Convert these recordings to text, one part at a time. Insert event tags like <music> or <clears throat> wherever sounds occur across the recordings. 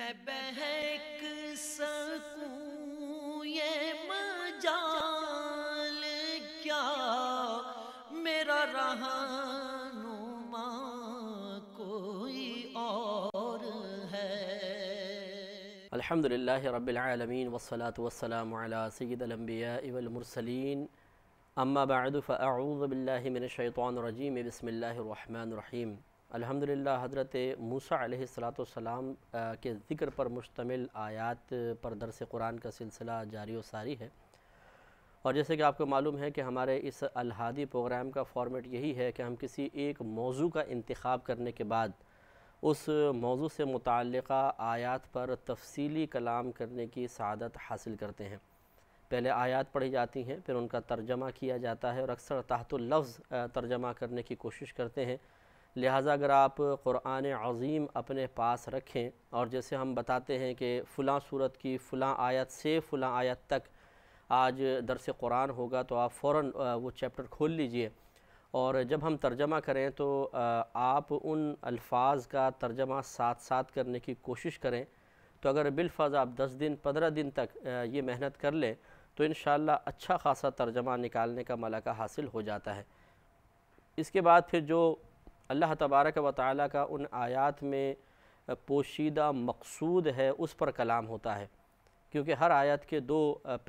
मैं बहक सकूं ये मजाल क्या मेरा रहनुमा कोई और है अलहमदिल्ला रबालमीन वसलात वसलाम सैदम्बिया इवलमरसलिन अम्मा बाद फ़ाऊज़बिल्लिमिनशैतरजीम बसमिल्लर रहीम अल्हम्दुलिल्लाह हज़रत मूसा सलाम के ज़िक्र पर मुश्तमिल आयात पर दरस कुरान का सिलसिला जारी व सारी है और जैसे कि आपको मालूम है कि हमारे इस अलहदी प्रोग्राम का फॉर्मेट यही है कि हम किसी एक मौजू का इंतखब करने के बाद उस मौजू से मुतल आयात पर तफसीली कलाम करने की सदत हासिल करते हैं पहले आयात पढ़ी जाती हैं फिर उनका तर्जमा किया जाता है और अक्सर तहतुल्लफ़ लफ्ज़ तर्जमा करने की कोशिश करते हैं लिहाजा अगर आप क़ुरान अज़ीम अपने पास रखें और जैसे हम बताते हैं कि फ़लाँ सूरत की फ़लाँ आयत से फ़लाँ आयत तक आज दरस कुरान होगा तो आप फ़ौर वो चैप्टर खोल लीजिए और जब हम तर्जमा करें तो आप उन अल्फाज का तर्जमा साथ साथ करने की कोशिश करें तो अगर बिलफर्ज़ आप दस दिन पंद्रह दिन तक ये मेहनत कर लें तो इन अच्छा ख़ासा तर्जमा निकालने का मलाका हासिल हो जाता है इसके बाद फिर जो अल्लाह तबारक व ताली का उन आयात में पोशीदा मकसूद है उस पर कलाम होता है क्योंकि हर आयत के दो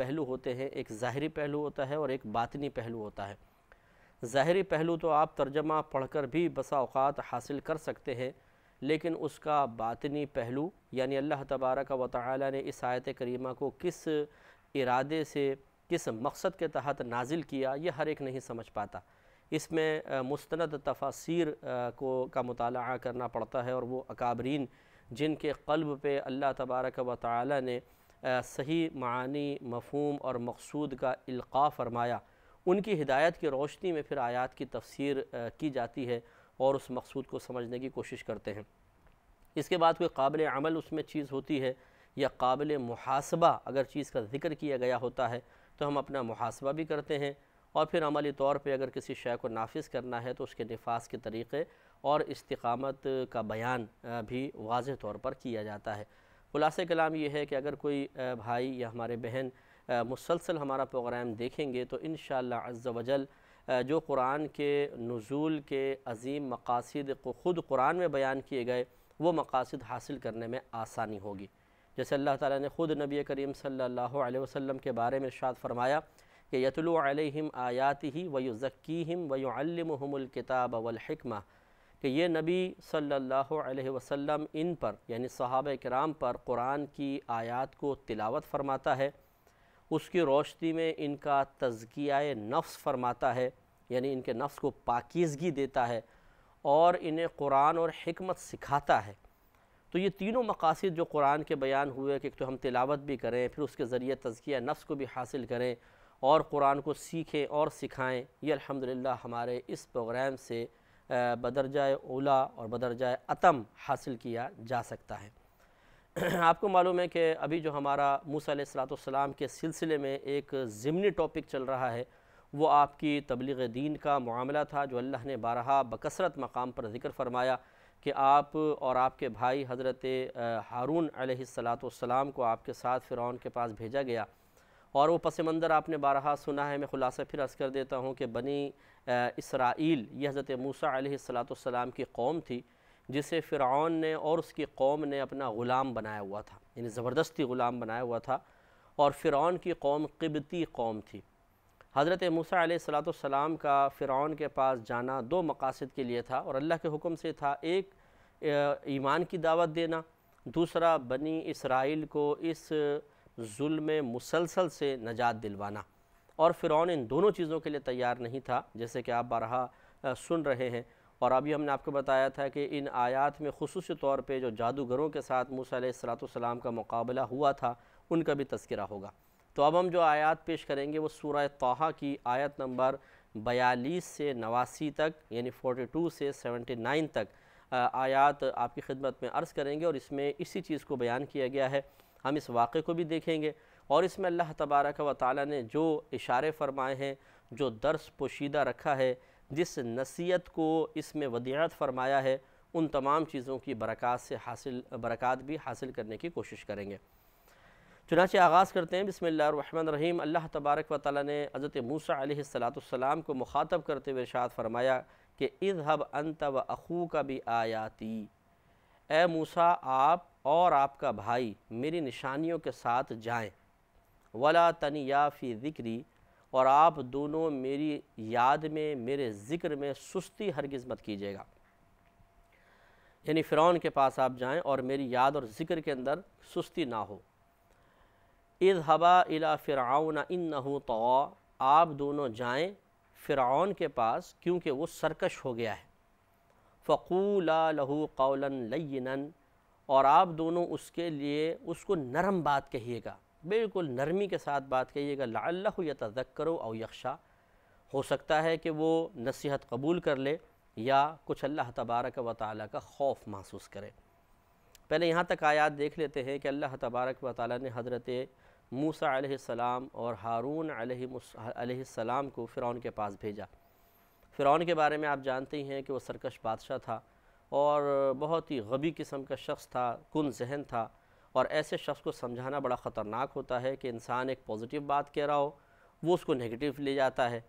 पहलू होते हैं एक ज़ाहरी पहलू होता है और एक बातनी पहलू होता है ज़ाहरी पहलू तो आप तर्जमा पढ़कर भी बसा अवत हासिल कर सकते हैं लेकिन उसका बातनी पहलू यानी अल्लाह तबारक व ताली ने इस आयत करीमा को किस इरादे से किस मकसद के तहत नाजिल किया ये हर एक नहीं समझ पाता इसमें मुस्ंद तफासिर को का मताल करना पड़ता है और वो अकाबरीन जिनके कल्ब पे अल्लाह तबारक व ताली ने सही मानी मफहम और मकसूद का इल्क़ा फरमाया उनकी हिदायत की रोशनी में फिर आयात की तफसीर की जाती है और उस मकसूद को समझने की कोशिश करते हैं इसके बाद कोई काबिल अमल उसमें चीज़ होती है या काबिल मुहासबा अगर चीज़ का ज़िक्र किया गया होता है तो हम अपना मुहासबा भी करते हैं और फिर अमली तौर पर अगर किसी शय को नाफिज करना है तो उसके नफाज के तरीक़े और इस्तकामत का बयान भी वाज तौर पर किया जाता है ख़ुलास कलाम यह है कि अगर कोई भाई या हमारे बहन मुसलसल हमारा प्रोग्राम देखेंगे तो इन शजल जो कुरान के नज़ुल के अजीम मकासद को ख़ुद कुरान में बयान किए गए वो मकासद हासिल करने में आसानी होगी जैसे अल्लाह ताला ने ख़ुद नबी करीम सल्लल्लाहु अलैहि वसल्लम के बारे में शाद फरमाया कि यतलु अलैहिम आयाति ही वयुज़क्कीम वयुअलमहमुल्किताब वलहकमा कि ये नबी सल्लल्लाहु अलैहि वसल्लम इन पर यानी सहाब कराम पर कुरान की आयात को तिलावत फरमाता है उसकी रोशनी में इनका तजकिया नफ्स फरमाता है यानी इनके नफ्स को पाकिजगी देता है और इन्हें कुरान और हमत सिखाता है तो ये तीनों मकासद जो कुरान के बयान हुए कि तो हम तिलावत भी करें फिर उसके ज़रिए तजकिया नफ्स को भी हासिल करें और कुरान को सीखें और सिखाएं ये अल्हम्दुलिल्लाह हमारे इस प्रोग्राम से बदरजाए ओला और बदरजाए अतम हासिल किया जा सकता है <clears throat> आपको मालूम है कि अभी जो हमारा मूसा सलाम के सिलसिले में एक ज़िमनी टॉपिक चल रहा है वो आपकी तबलीग दीन का मामला था जो अल्लाह ने बारहा बकसरत मकाम पर जिक्र फरमाया कि आप और आपके भाई हज़रत हारून सलाम को आपके साथ फ़िरौन के पास भेजा गया और वो पस मंज़र आपने बारहा सुना है मैं ख़ुलासा फिर अर्ज़ कर देता हूँ कि बनी इसराइल ये हज़रत मूसा सलाम की कौम थी जिसे फ़िरौन ने और उसकी कौम ने अपना ग़ुलाम बनाया हुआ था यानी ज़बरदस्ती ग़ुलाम बनाया हुआ था और फ़िरौन की कौम क़िबती कौम थी हज़रत मूसा सलाम का फ़िरौन के पास जाना दो मकासद के लिए था और अल्लाह के हुक्म से था एक ईमान की दावत देना दूसरा बनी इसराइल को इस जुल्म मुसलसल से नजात दिलवाना और फ़िरौन इन दोनों चीज़ों के लिए तैयार नहीं था जैसे कि आप बारहा सुन रहे हैं और अभी हमने आपको बताया था कि इन आयात में खसूस तौर पर जो जादूगरों के साथ मूसलाम का मुकाबला हुआ था उनका भी तस्करा होगा तो अब हम जो आयात पेश करेंगे वो सूर्य तोहा की आयत नंबर बयालीस से नवासी तक यानी फ़ोटी टू से सेवेंटी नाइन तक आयात आपकी खिदमत में अर्ज़ करेंगे और इसमें इसी चीज़ को बयान किया गया है हम इस वाक़े को भी देखेंगे और इसमें अल्लाह तबारक व ताली ने जो इशारे फरमाए हैं जो दर्स पोशीदा रखा है जिस नसीहत को इसमें वदियात फरमाया है उन तमाम चीज़ों की बरक़ात से हासिल बरक़ात भी हासिल करने की कोशिश करेंगे चुनाच आगाज़ करते हैं बसमिल्लर रहीम अल्लाह तबारक व ताली ने हज़रत मूसा सलातम को मुखातब करते हुए शाद फरमाया कि हब अंत व अखू का भी आयाती ए मूसा आप और आपका भाई मेरी निशानियों के साथ जाएं वला तनिया फ़ी ज़िक्री और आप दोनों मेरी याद में मेरे ज़िक्र में सुस्ती हरगिज़ मत कीजिएगा यानी फ़िरौन के पास आप जाएं और मेरी याद और ज़िक्र के अंदर सुस्ती ना हो इज़ हबा इला फ़िरौन इन तो आप दोनों जाएं फ़िरौन के पास क्योंकि वो सरकश हो गया है फ़कूल लहू कौला लयन और आप दोनों उसके लिए उसको नरम बात कहिएगा बिल्कुल नरमी के साथ बात कहिएगा लाल्लह या करो और यक्षा हो सकता है कि वो नसीहत कबूल कर ले या कुछ अल्लाह तबारक व ताली का खौफ महसूस करे पहले यहाँ तक आयात देख लेते हैं कि अल्लाह तबारक व ताली ने हज़रत मूसा सलाम और हारून सलाम को फ़िरौन के पास भेजा फ़िरौन के बारे में आप जानते ही हैं कि वह सरकश बादशाह था और बहुत ही गबी किस्म का शख्स था कन जहन था और ऐसे शख्स को समझाना बड़ा ख़तरनाक होता है कि इंसान एक पॉजिटिव बात कह रहा हो वो उसको नेगेटिव ले जाता है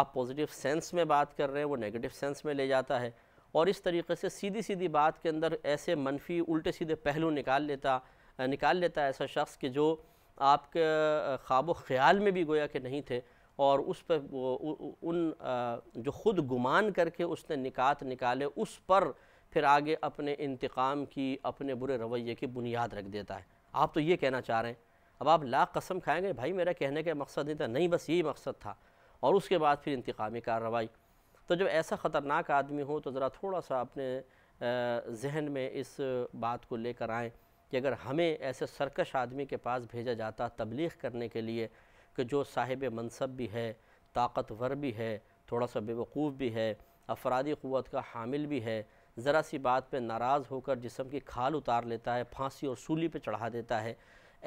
आप पॉजिटिव सेंस में बात कर रहे हैं वो नेगेटिव सेंस में ले जाता है और इस तरीके से सीधी सीधी बात के अंदर ऐसे मनफी उल्टे सीधे पहलू निकाल लेता निकाल लेता ऐसा शख्स कि जो आपके ख्वाब ख्याल में भी गोया कि नहीं थे और उस पर उन जो ख़ुद गुमान करके उसने निकात निकाले उस पर फिर आगे अपने इंतकाम की अपने बुरे रवैये की बुनियाद रख देता है आप तो ये कहना चाह रहे हैं अब आप लाख कसम खाएंगे भाई मेरा कहने का मकसद नहीं था नहीं बस यही मकसद था और उसके बाद फिर इंतकामी कार्रवाई तो जब ऐसा ख़तरनाक आदमी हो तो ज़रा थोड़ा सा अपने जहन में इस बात को लेकर आएँ कि अगर हमें ऐसे सरकश आदमी के पास भेजा जाता तबलीग करने के लिए कि जो साहिब मनसब भी है ताकतवर भी है थोड़ा सा बेवकूफ़ भी है अफरादी क़वत का हामिल भी है ज़रा सी बात पे नाराज़ होकर जिसम की खाल उतार लेता है फांसी और सूली पे चढ़ा देता है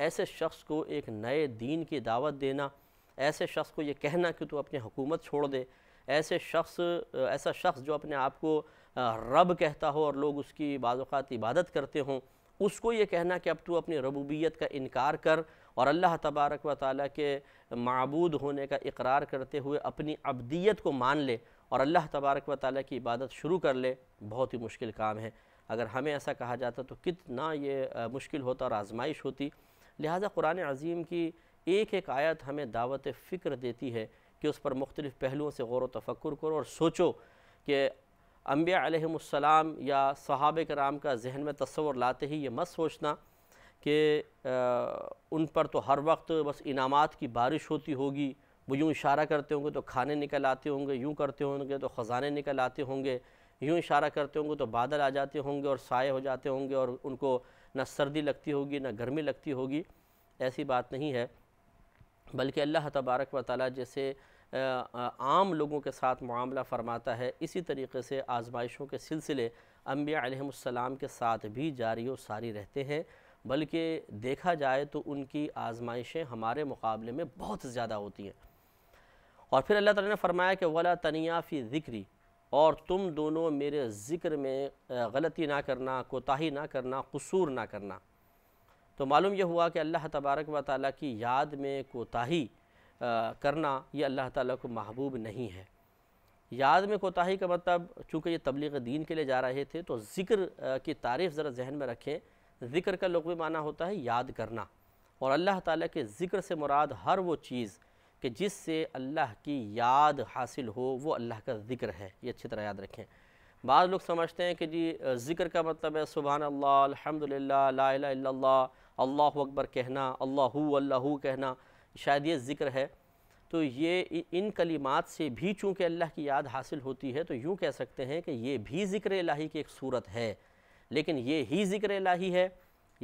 ऐसे शख्स को एक नए दीन की दावत देना ऐसे शख्स को ये कहना कि तू अपनी हुकूमत छोड़ दे ऐसे शख्स ऐसा शख्स जो अपने आप को रब कहता हो और लोग उसकी बाज़ात इबादत करते हों उसको ये कहना कि अब तू अपनी रबूबियत का इनकार कर और अल्लाह तबारक व ताली के मबूद होने का इकरार करते हुए अपनी अबदीत को मान ले और अल्लाह तबारक व ताली की इबादत शुरू कर ले बहुत ही मुश्किल काम है अगर हमें ऐसा कहा जाता तो कितना ये मुश्किल होता और आजमाइश होती लिहाजा कुरान अजीम की एक एक आयत हमें दावत फ़िक्र देती है कि उस पर मुख्तलिफ़ पहलुओं से गौर व तफक्र करो और सोचो कि अम्बिया या सहाब कराम का जहन में तस्वर लाते ही ये मत सोचना कि उन पर तो हर वक्त बस इनामात की बारिश होती होगी वो यूँ इशारा करते होंगे तो खाने निकल आते होंगे यूँ करते होंगे तो ख़जाने निकल आते होंगे यूँ इशारा करते होंगे तो बादल आ जाते होंगे और साए हो जाते होंगे और उनको ना सर्दी लगती होगी ना गर्मी लगती होगी ऐसी बात नहीं है बल्कि अल्लाह तबारक व ताली जैसे आम लोगों के साथ मामला फ़रमाता है इसी तरीके से आजमाइशों के सिलसिले अम्बिया के साथ भी जारी व सारी रहते हैं बल्कि देखा जाए तो उनकी आजमाइशें हमारे मुकाबले में बहुत ज़्यादा होती हैं और फिर अल्लाह ताला ने फरमाया कि वला तनिया फ़ी ज़िक्री और तुम दोनों मेरे ज़िक्र में गलती ना करना कोताही ना करना कसूर ना करना तो मालूम यह हुआ कि अल्लाह तबारक व ताली की याद में कोताही करना ये अल्लाह ताला को महबूब नहीं है याद में कोताही का मतलब चूँकि ये तबलीग दीन के लिए जा रहे थे तो ज़िक्र की तारीफ़ ज़रा जहन में रखें ज़िक्र का लुकवी माना होता है याद करना और अल्लाह ताला के ज़िक्र से मुराद हर वो चीज़ कि जिससे अल्लाह की याद हासिल हो वो अल्लाह का ज़िक्र है ये अच्छी तरह याद रखें बाद लोग समझते हैं कि जी ज़िक्र का मतलब है सुबह अल्लाह अलहमदिल्ला ला अल्लाह अकबर कहना अल्लाह अल्लाह कहना शायद ये ज़िक्र है तो ये इन कलिमात से भी चूँकि अल्लाह की याद हासिल होती है तो यूँ कह सकते हैं कि ये भी ज़िक्र इलाही की एक सूरत है लेकिन ये ही ज़िक्र लाही है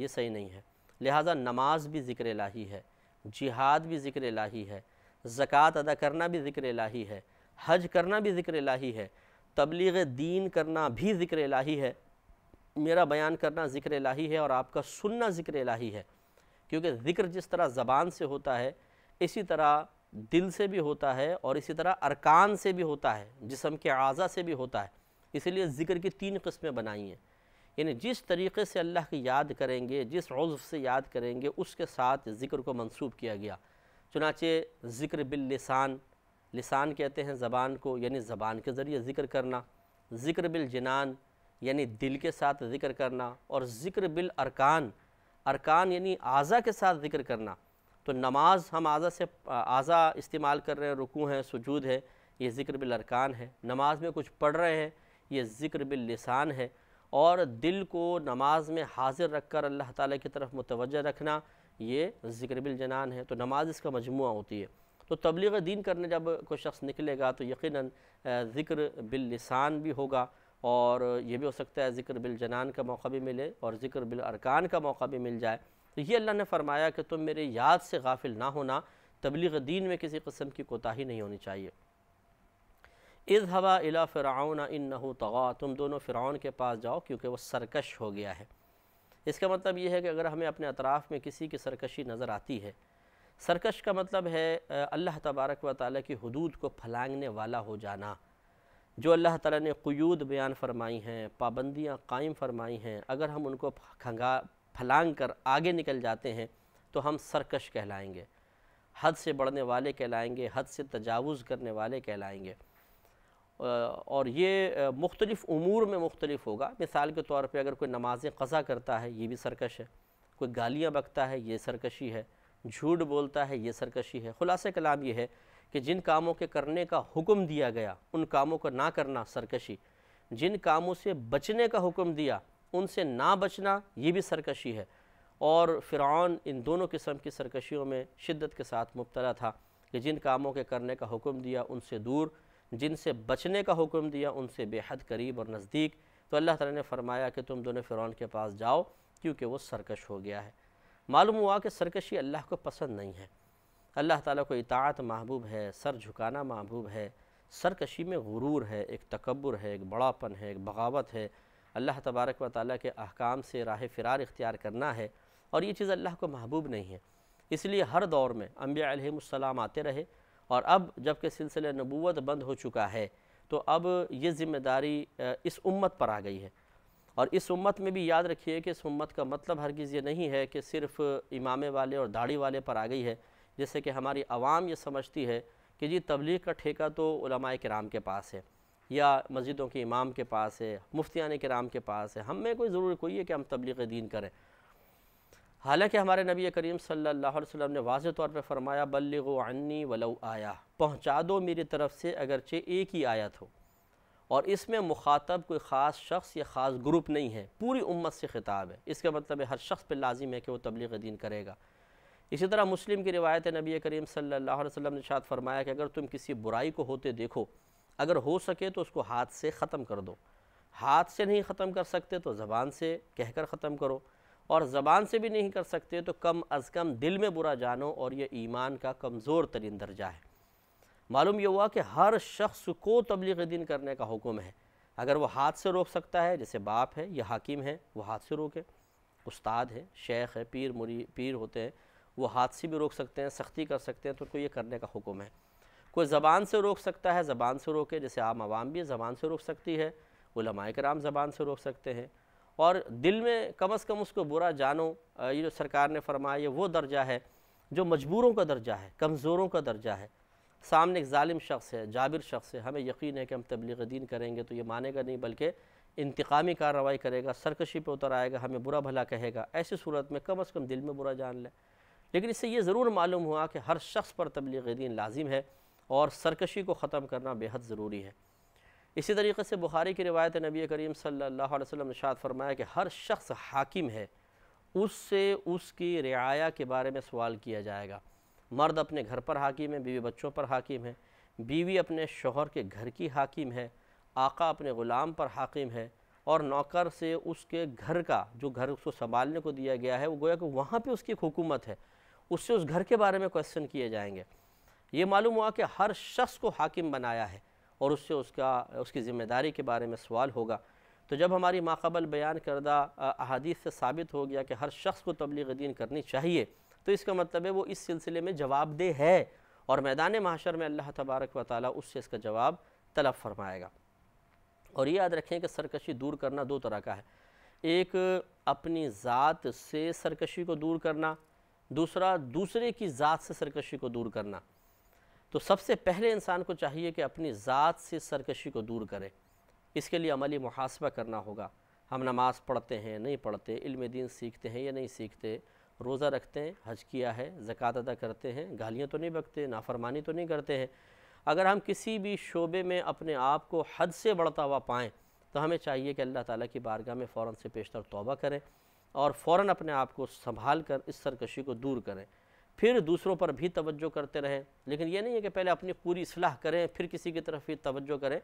ये सही नहीं है लिहाजा नमाज भी ज़िक्र लाही है जिहाद भी ज़िक्र लाही है ज़क़़त अदा करना भी ज़िक्र लाही है हज करना भी ज़िक्र लाही है तबलीग दीन करना भी ज़िक्र लाही है मेरा बयान करना ज़िक्र लाही है और आपका सुनना ज़िक्र लाही है क्योंकि ज़िक्र जिस तरह ज़बान से होता है इसी तरह दिल से भी होता है और इसी तरह अरकान से भी होता है जिसम के आज़ा से भी होता है इसीलिए ज़िक्र की तीन किस्में बनाई हैं यानी जिस तरीके से अल्लाह की याद करेंगे जिस उज़ से याद करेंगे उसके साथ ज़िक्र को मनसूब किया गया चुनाचे ज़िक्र बिल लिसान कहते हैं ज़बान को यानी ज़बान के ज़रिए ज़िक्र करना ज़िक्र जिनान यानी दिल के साथ ज़िक्र करना और ज़िक्र बिल अरकान अरकान यानी आज़ा के साथ ज़िक्र करना तो नमाज हम आज़ा से आज़ा इस्तेमाल कर रहे हैं रुकू हैं सुजूद है ये ज़िक्र बिल अरकान है नमाज में कुछ पढ़ रहे हैं ये ज़िक्र बिल लिसान है और दिल को नमाज में हाजिर रख कर अल्लाह ताली की तरफ मुतवजह रखना ये ज़िक्र जनान है तो नमाज इसका मजमू होती है तो तबलीग दीन करने जब कोई शख्स निकलेगा तो यकीन ज़िक्र लिसान भी होगा और ये भी हो सकता है ज़िक्र बिलजनान का मौका भी मिले और ज़िक्र बिल अरकान का मौका भी मिल जाए तो ये अल्लाह ने फरमाया कि तुम मेरे याद से गाफिल ना होना तबलीग दीन में किसी कस्म की कोताही नहीं होनी चाहिए इज़ हवा अला फ़िरौन इन नहू तगा तुम दोनों फ़िरौन के पास जाओ क्योंकि वह सरकश हो गया है इसका मतलब ये है कि अगर हमें अपने अतराफ़ में किसी की सरकशी नज़र आती है सरकश का मतलब है अल्लाह तबारक व ताली की हदूद को फलांगने वाला हो जाना जो अल्लाह ताला ने क्यूद बयान फरमाई हैं पाबंदियाँ कायम फरमाई हैं अगर हम उनको खंगा फलांग कर आगे निकल जाते हैं तो हम सरकश कहलाएँगे हद से बढ़ने वाले कहलाएँगे हद से तजावुज़ करने वाले कहलाएँगे और ये मुख्तलिफ़ अमूर में मुख्तलिफ होगा मिसाल के तौर पर अगर कोई नमाज़ें क़ज़ा करता है ये भी सरकश है कोई गालियाँ बकता है ये सरकशी है झूठ बोलता है ये सरकशी है ख़ुलास कलाम ये है कि जिन कामों के करने का हुक्म दिया गया उन कामों को ना करना सरकशी जिन कामों से बचने का हुक्म दिया उनसे ना बचना ये भी सरकशी है और फ़िरौन इन दोनों किस्म की सरकशियों में शिद्दत के साथ मुबतला था कि जिन कामों के करने का हुक्म दिया उनसे दूर जिनसे बचने का हुक्म दिया उनसे बेहद करीब और नज़दीक तो अल्लाह ताला ने फरमाया कि तुम दोनों फ़िरौन के पास जाओ क्योंकि वो सरकश हो गया है मालूम हुआ कि सरकशी अल्लाह को पसंद नहीं है अल्लाह ताला को इतात महबूब है सर झुकाना महबूब है सरकशी में गुरूर है एक तकबर है एक बड़ापन है एक बगावत है अल्लाह तबारक व ताली के अहकाम से राह फ़रार इख्तियार करना है और ये चीज़ अल्लाह को महबूब नहीं है इसलिए हर दौर में अम्बिया आते रहे और अब जबकि सिलसिले नबूत बंद हो चुका है तो अब ये ज़िम्मेदारी इस उम्मत पर आ गई है और इस उम्मत में भी याद रखिए कि इस उम्मत का मतलब हरगिज़ ये नहीं है कि सिर्फ़ इमामे वाले और दाढ़ी वाले पर आ गई है जैसे कि हमारी आवाम ये समझती है कि जी तबलीग का ठेका तो उलमा कराम के पास है या मस्जिदों के इमाम के पास है मुफ्तियान कराम के पास है हमें कोई ज़रूर कोई है कि हम तबलीग दीन करें हालांकि हमारे नबी करीम सल्लल्लाहु अलैहि वसल्लम ने वाज तौर पर फरमाया बल्लगो अन्नी आया पहुँचा दो मेरी तरफ से अगरचे एक ही आयत हो और इसमें मुखातब कोई ख़ास शख्स या ख़ास ग्रुप नहीं है पूरी उम्मत से ख़िताब है इसका मतलब हर शख्स पर लाजिम है कि वह तबलीग दीन करेगा इसी तरह मुस्लिम की रिवायत नबी करीम सल्लल्लाहु अलैहि वसल्लम ने शायद फरमाया कि अगर तुम किसी बुराई को होते देखो अगर हो सके तो उसको हाथ से ख़त्म कर दो हाथ से नहीं ख़त्म कर सकते तो ज़बान से कहकर ख़त्म करो और ज़बान से भी नहीं कर सकते तो कम अज़ कम दिल में बुरा जानो और ये ईमान का कमज़ोर तरीन दर्जा है मालूम यह हुआ कि हर शख्स को तबलीग दिन करने का हुक्म है अगर वो हाथ से रोक सकता है जैसे बाप है या हाकिम है वो हाथ से रोके उस्ताद है शेख है पीर मुरी पीर होते हैं वो हाथ से भी रोक सकते हैं सख्ती कर सकते हैं तो उनको ये करने का हुक्म है कोई ज़बान से रोक सकता है ज़बान से रोके जैसे आम आवाम भी ज़बान से रोक सकती है कराम ज़बान से रोक सकते हैं और दिल में कम अज़ कम उसको बुरा जानो ये जो सरकार ने फरमाया ये वो दर्जा है जो मजबूरों का दर्जा है कमज़ोरों का दर्जा है सामने एक ालिम शख्स है जाबिर शख्स है हमें यकीन है कि हम तबलीग दीन करेंगे तो ये मानेगा नहीं बल्कि इंतकामी कार्रवाई करेगा सरकशी पर उतर आएगा हमें बुरा भला कहेगा ऐसी सूरत में कम अज़ कम दिल में बुरा जान लें लेकिन इससे ये ज़रूर मालूम हुआ कि हर शख्स पर तबलीग दीन लाजिम है और सरकशी को ख़त्म करना बेहद ज़रूरी है इसी तरीके से बुखारी की रिवायत नबी करीम सल्लल्लाहु अलैहि वसल्लम शाद फरमाया कि हर शख्स हाकिम है उससे उसकी रियाया के बारे में सवाल किया जाएगा मर्द अपने घर पर हाकिम है बीवी बच्चों पर हाकिम है बीवी अपने शोहर के घर की हाकिम है आका अपने ग़ुलाम पर हाकिम है और नौकर से उसके घर का जो घर उसको संभालने को दिया गया है वो गोया कि वहाँ पे उसकी हुकूमत है उससे उस घर के बारे में क्वेश्चन किए जाएंगे ये मालूम हुआ कि हर शख्स को हाकिम बनाया है और उससे उसका उसकी ज़िम्मेदारी के बारे में सवाल होगा तो जब हमारी माकबल बयान करदा अहादीस से साबित हो गया कि हर शख्स को तबलीग दीन करनी चाहिए तो इसका मतलब है वो इस सिलसिले में जवाबदेह है और मैदान माशर में अल्लाह तबारक व ताली उससे इसका जवाब तलब फरमाएगा और ये याद रखें कि सरकशी दूर करना दो तरह का है एक अपनी ज़ात से सरकशी को दूर करना दूसरा दूसरे की ज़ात से सरकशी को दूर करना तो सबसे पहले इंसान को चाहिए कि अपनी ज़ात से सरकशी को दूर करे इसके लिए अमली मुहासबा करना होगा हम नमाज़ पढ़ते हैं नहीं पढ़ते इल्म दीन सीखते हैं या नहीं सीखते रोज़ा रखते हैं हज किया है ज़क़़त अदा करते हैं गालियाँ तो नहीं बकते नाफरमानी तो नहीं करते हैं अगर हम किसी भी शोबे में अपने आप को हद से बढ़ता हुआ पाएँ तो हमें चाहिए कि अल्लाह ताला की बारगाह में फ़ौर से पेशतर तोबा करें और फ़ौर अपने आप को संभाल कर इस सरकशी को दूर करें फिर दूसरों पर भी तवज्जो करते रहें लेकिन ये नहीं है कि पहले अपनी पूरी सलाह करें फिर किसी की तरफ भी तवज्जो करें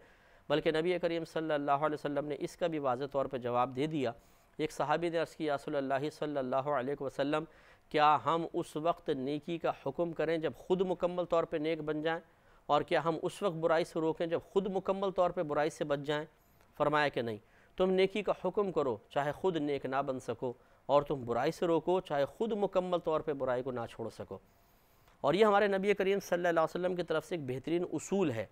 बल्कि नबी करीम सल्लल्लाहु अलैहि वसल्लम ने इसका भी वाज तौर पर जवाब दे दिया एक सहाबी ने अर्ज़ किया सल्लल्लाहु अलैहि वसल्लम क्या हम उस वक्त नेकी का हुक्म करें जब ख़ुद मुकम्मल तौर पर नेक बन जाएँ और क्या हम उस वक्त बुराई से रोकें जब ख़ुद मुकम्मल तौर पर बुराई से बच जाएँ फरमाया कि नहीं तुम नेकी का हुक्म करो चाहे ख़ुद नेक ना बन सको और तुम बुराई से रोको चाहे ख़ुद मुकम्मल तौर पर बुराई को ना छोड़ सको और ये हमारे नबी करीम सल्लल्लाहु अलैहि वसल्लम की तरफ से एक बेहतरीन उसूल है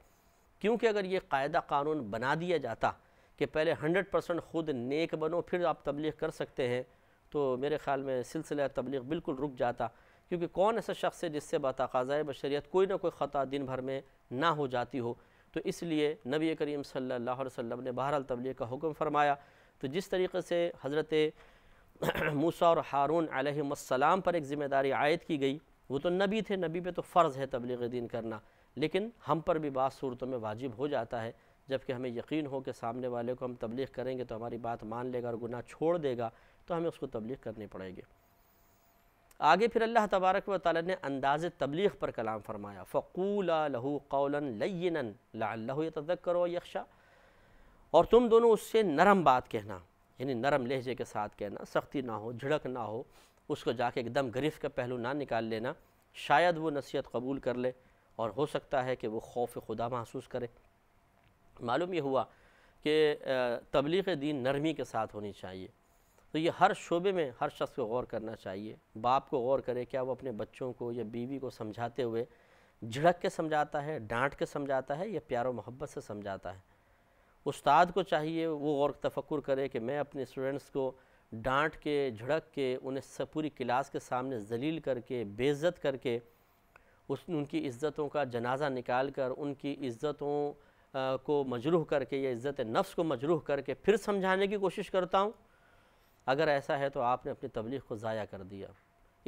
क्योंकि अगर ये कायदा कानून बना दिया जाता कि पहले हंड्रेड परसेंट ख़ुद नेक बनो फिर आप तबलीग कर सकते हैं तो मेरे ख़्याल में सिलसिला तबलीग बिल्कुल रुक जाता क्योंकि कौन ऐसा शख्स है जिससे बाकाज़ा बशरीत कोई ना कोई ख़ता दिन भर में ना हो जाती हो तो इसलिए नबी करीम सल्लल्लाहु अलैहि वसल्लम ने बहरहाल तबलीग का हुक्म फरमाया तो जिस तरीके से हज़रत <clears throat> मूसा और हारून आलम पर एक ज़िम्मेदारी आयद की गई वो तो नबी थे नबी पे तो फ़र्ज़ है तबलीग दीन करना लेकिन हम पर भी बात सूरतों में वाजिब हो जाता है जबकि हमें यकीन हो कि सामने वाले को हम तबलीग करेंगे तो हमारी बात मान लेगा और गुनाह छोड़ देगा तो हमें उसको तबलीग करनी पड़ेगी आगे फिर अल्लाह तबारक व ताली ने अंदाज तबलीग पर कलाम फरमाया फ़कूला लहू कौलन लयन ला तदक करो यक्षा और तुम दोनों उससे नरम बात कहना यानी नरम लहजे के साथ कहना सख्ती ना हो झिड़क ना हो उसको जाके एकदम गरीफ का पहलू ना निकाल लेना शायद वो नसीहत कबूल कर ले और हो सकता है कि वो खौफ खुदा महसूस करे मालूम ये हुआ कि तबलीग दीन नरमी के साथ होनी चाहिए तो ये हर शोबे में हर शख्स को गौर करना चाहिए बाप को गौर करे क्या वो अपने बच्चों को या बीवी को समझाते हुए झिड़क के समझाता है डांट के समझाता है या प्यार मोहब्बत से समझाता है उस्ताद को चाहिए वो गौर तफक्र करे कि मैं अपने स्टूडेंट्स को डांट के झड़क के उन्हें पूरी क्लास के सामने जलील करके बेज़त करके उस उनकी इज़्ज़तों का जनाजा निकाल कर उनकी इज़्ज़तों को मजरूह करके या इज़्ज़त नफ्स को मजरूह करके फिर समझाने की कोशिश करता हूँ अगर ऐसा है तो आपने अपनी तबलीग को ज़ाया कर दिया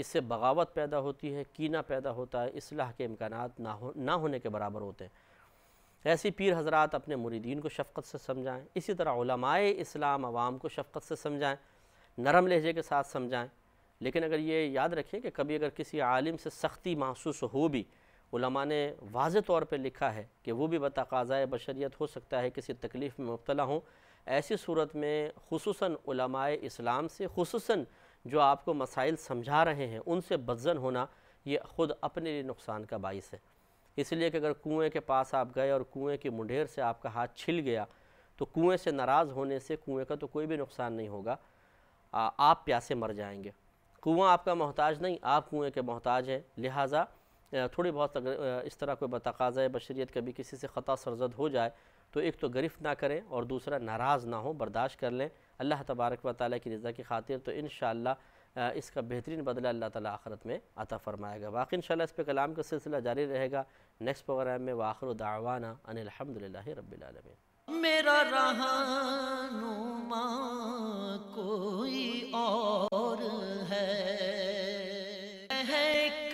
इससे बगावत पैदा होती है कीना पैदा होता है इसलाह के इम्कान ना हो ना होने के बराबर होते हैं ऐसे पीर हजरात अपने मुरीदीन को शफ़क़त से समझाएँ इसी तरह इस्लाम आवाम को शफ़क़त से समझाएँ नरम लहजे के साथ समझाएँ लेकिन अगर ये याद रखें कि कभी अगर किसी आलिम से सख्ती महसूस हो भी उलमा ने वाज तौर पर लिखा है कि वो भी बताज़ाए बशरियत हो सकता है किसी तकलीफ़ में मुबतला हों ऐसी सूरत में खसूस इस्लाम से खसूस जो आपको मसाइल समझा रहे हैं उनसे बदजन होना ये ख़ुद अपने लिए नुकसान का बाइस है इसलिए कि अगर कुएँ के पास आप गए और कुएँ की मुंडेर से आपका हाथ छिल गया तो कुएँ से नाराज़ होने से कुएँ का तो कोई भी नुकसान नहीं होगा आ, आप प्यासे मर जाएंगे कुआँ आपका मोहताज नहीं आप कुएँ के मोहताज हैं लिहाजा थोड़ी बहुत अगर इस तरह कोई बतकाज़ बशरीत कभी किसी से ख़ता सरजद हो जाए तो एक तो गरफ ना करें और दूसरा नाराज़ ना हो बर्दाश्त कर लें अल्लाह तबारक व ताली की रज़ा की खातिर तो इन इसका बेहतरीन बदला अल्लाह ताला आखरत में अता फ़रमाएगा बाकी इंशाल्लाह इस पर कलाम का सिलसिला जारी रहेगा नेक्स्ट प्रोग्राम में वाखर दावाना अनिलहमदिल्ला रबीआलमी मेरा रहनुमा कोई और है, है